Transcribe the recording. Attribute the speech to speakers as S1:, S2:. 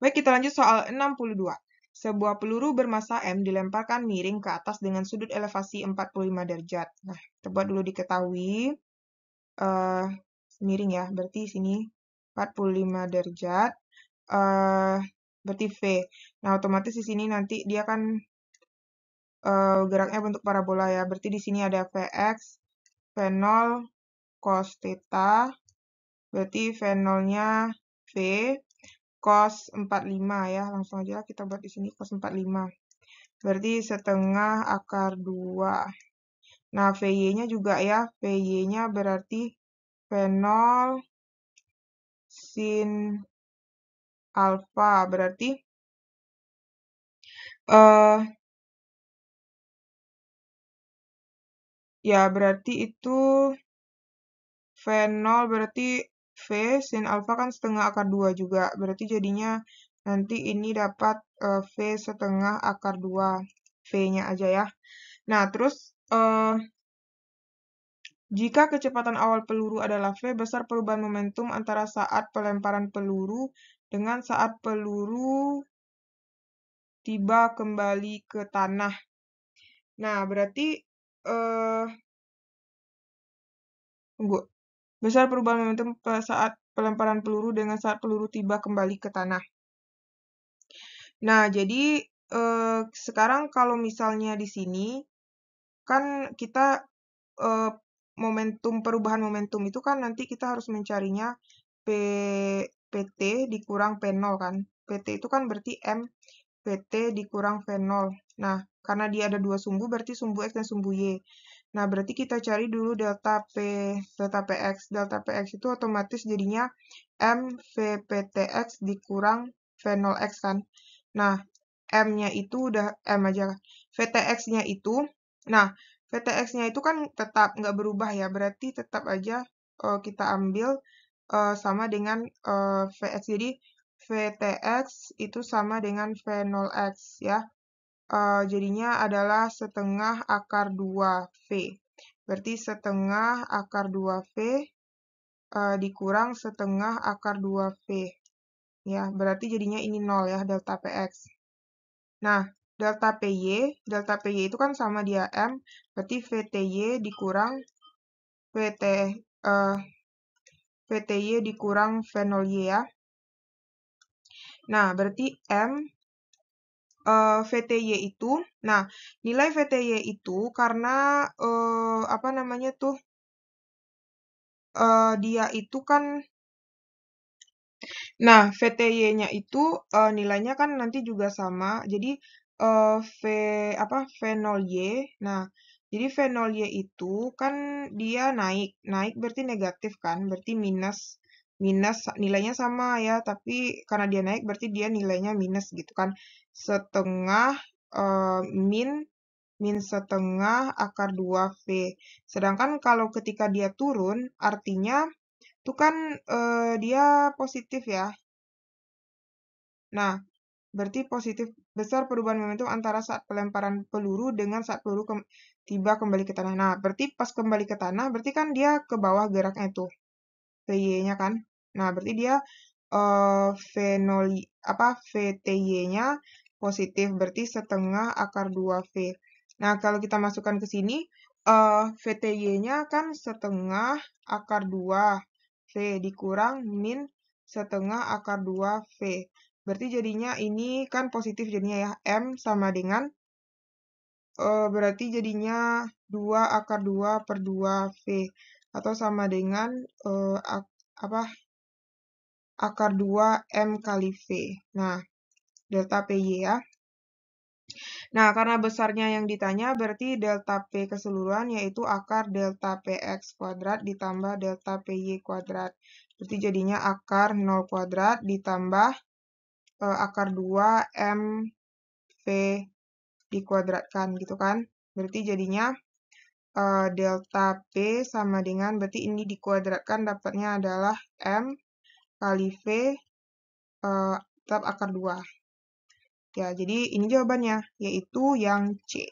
S1: Baik, kita lanjut soal 62. Sebuah peluru bermassa M dilemparkan miring ke atas dengan sudut elevasi 45 derajat. Nah, coba dulu diketahui uh, miring ya, berarti sini 45 derajat. Uh, berarti V. Nah, otomatis di sini nanti dia kan uh, geraknya bentuk parabola ya. Berarti di sini ada Vx, V0, cos theta. Berarti V0-nya V, cos 45 ya. Langsung aja kita buat di sini cos 45. Berarti setengah akar 2. Nah, VY-nya juga ya. VY-nya berarti V0 sin alfa. Berarti uh, ya berarti itu V0 berarti V, sin alfa kan setengah akar 2 juga. Berarti jadinya nanti ini dapat uh, eh, V setengah akar 2. V-nya aja ya. Nah, terus uh, jika kecepatan awal peluru adalah V, besar perubahan momentum antara saat pelemparan peluru dengan saat peluru tiba kembali ke tanah. Nah, berarti uh, Besar perubahan momentum saat pelemparan peluru dengan saat peluru tiba kembali ke tanah. Nah, jadi eh, sekarang kalau misalnya di sini kan kita eh, momentum perubahan momentum itu kan nanti kita harus mencarinya P, PT dikurang P0 kan. PT itu kan berarti M PT dikurang V0. Nah, karena dia ada dua sumbu berarti sumbu X dan sumbu Y. Nah, berarti kita cari dulu delta P, delta PX. Delta PX itu otomatis jadinya m MVPTX dikurang V0X kan. Nah, M-nya itu udah M aja. VTX-nya itu, nah, VTX-nya itu kan tetap nggak berubah ya. Berarti tetap aja uh, kita ambil uh, sama dengan uh, eh, VX. Jadi, VTX itu sama dengan V0X ya uh, jadinya adalah setengah akar 2V. Berarti setengah akar 2V uh, eh, dikurang setengah akar 2V. Ya, berarti jadinya ini 0 ya, delta PX. Nah, delta PY, delta PY itu kan sama dia M, berarti VTY dikurang VT, uh, VTY dikurang V0Y ya. Nah, berarti M uh, eh, VTY itu. Nah, nilai VTY itu karena uh, apa namanya tuh uh, dia itu kan Nah, VTY-nya itu uh, nilainya kan nanti juga sama. Jadi uh, V apa V0Y. Nah, jadi V0Y itu kan dia naik. Naik berarti negatif kan? Berarti minus minus nilainya sama ya tapi karena dia naik berarti dia nilainya minus gitu kan setengah uh, min min setengah akar 2V sedangkan kalau ketika dia turun artinya itu kan uh, dia positif ya nah berarti positif besar perubahan momentum antara saat pelemparan peluru dengan saat peluru ke tiba kembali ke tanah nah berarti pas kembali ke tanah berarti kan dia ke bawah geraknya itu ke nya kan Nah, berarti dia uh, apa VTY-nya positif, berarti setengah akar 2V. Nah, kalau kita masukkan ke sini, uh, eh, VTY-nya kan setengah akar 2V dikurang min setengah akar 2V. Berarti jadinya ini kan positif jadinya ya, M sama dengan uh, berarti jadinya 2 akar 2 per 2V atau sama dengan uh, apa akar 2 M kali V. Nah, delta PY ya. Nah, karena besarnya yang ditanya, berarti delta P keseluruhan yaitu akar delta PX kuadrat ditambah delta PY kuadrat. Berarti jadinya akar 0 kuadrat ditambah e, akar 2 M v dikuadratkan gitu kan. Berarti jadinya e, delta P sama dengan, berarti ini dikuadratkan dapatnya adalah M kali V uh, eh, tetap akar 2. Ya, jadi ini jawabannya, yaitu yang C.